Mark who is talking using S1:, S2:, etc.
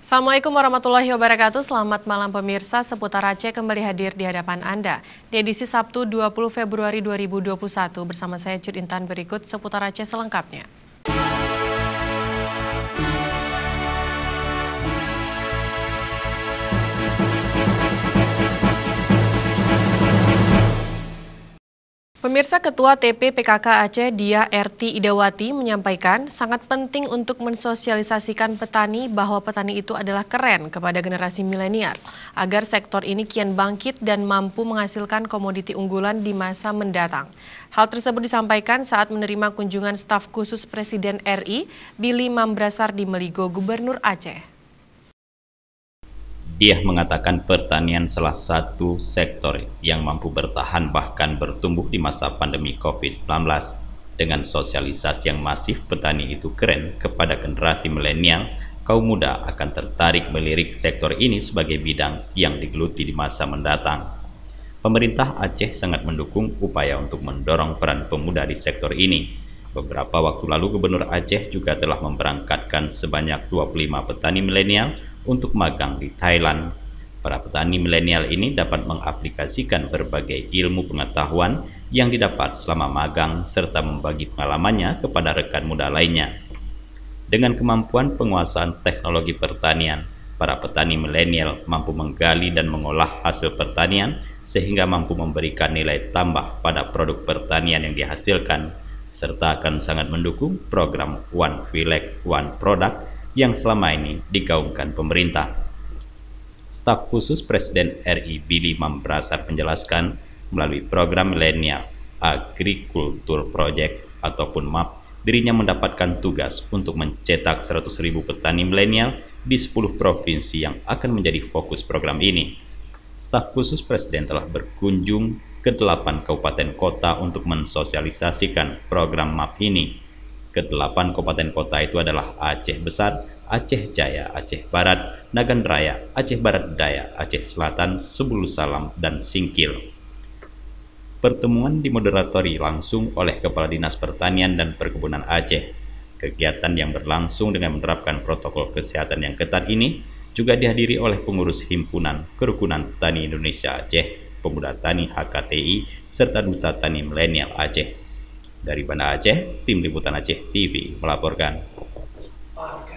S1: Assalamualaikum warahmatullahi wabarakatuh. Selamat malam pemirsa. Seputar Aceh kembali hadir di hadapan Anda. Di edisi Sabtu 20 Februari 2021 bersama saya Cut Intan berikut Seputar Aceh selengkapnya. Pemirsa Ketua TP PKK Aceh Dia RT Idawati menyampaikan sangat penting untuk mensosialisasikan petani bahwa petani itu adalah keren kepada generasi milenial agar sektor ini kian bangkit dan mampu menghasilkan komoditi unggulan di masa mendatang. Hal tersebut disampaikan saat menerima kunjungan staf khusus Presiden RI Billy Mambrasar di Meligo Gubernur Aceh.
S2: Dia mengatakan pertanian salah satu sektor yang mampu bertahan bahkan bertumbuh di masa pandemi COVID-19 dengan sosialisasi yang masif petani itu keren kepada generasi milenial kaum muda akan tertarik melirik sektor ini sebagai bidang yang digeluti di masa mendatang. Pemerintah Aceh sangat mendukung upaya untuk mendorong peran pemuda di sektor ini. Beberapa waktu lalu Gubernur Aceh juga telah memberangkatkan sebanyak 25 petani milenial untuk magang di Thailand. Para petani milenial ini dapat mengaplikasikan berbagai ilmu pengetahuan yang didapat selama magang serta membagi pengalamannya kepada rekan muda lainnya. Dengan kemampuan penguasaan teknologi pertanian, para petani milenial mampu menggali dan mengolah hasil pertanian sehingga mampu memberikan nilai tambah pada produk pertanian yang dihasilkan serta akan sangat mendukung program One Village One Product yang selama ini digaungkan pemerintah. Staf khusus Presiden RI Billy Mamprasar menjelaskan melalui program milenial Agrikultur Project ataupun MAP, dirinya mendapatkan tugas untuk mencetak 100.000 petani milenial di 10 provinsi yang akan menjadi fokus program ini. Staf khusus Presiden telah berkunjung ke 8 kabupaten kota untuk mensosialisasikan program MAP ini Kedelapan kabupaten kota itu adalah Aceh Besar, Aceh Jaya, Aceh Barat, Nagan Raya, Aceh Barat Daya, Aceh Selatan, Sebulu Salam, dan Singkil. Pertemuan dimoderatori langsung oleh Kepala Dinas Pertanian dan Perkebunan Aceh. Kegiatan yang berlangsung dengan menerapkan protokol kesehatan yang ketat ini juga dihadiri oleh pengurus himpunan Kerukunan Tani Indonesia Aceh, Pemuda Tani HKTI, serta Duta Tani Milenial Aceh. Dari Banda Aceh, tim liputan Aceh TV melaporkan.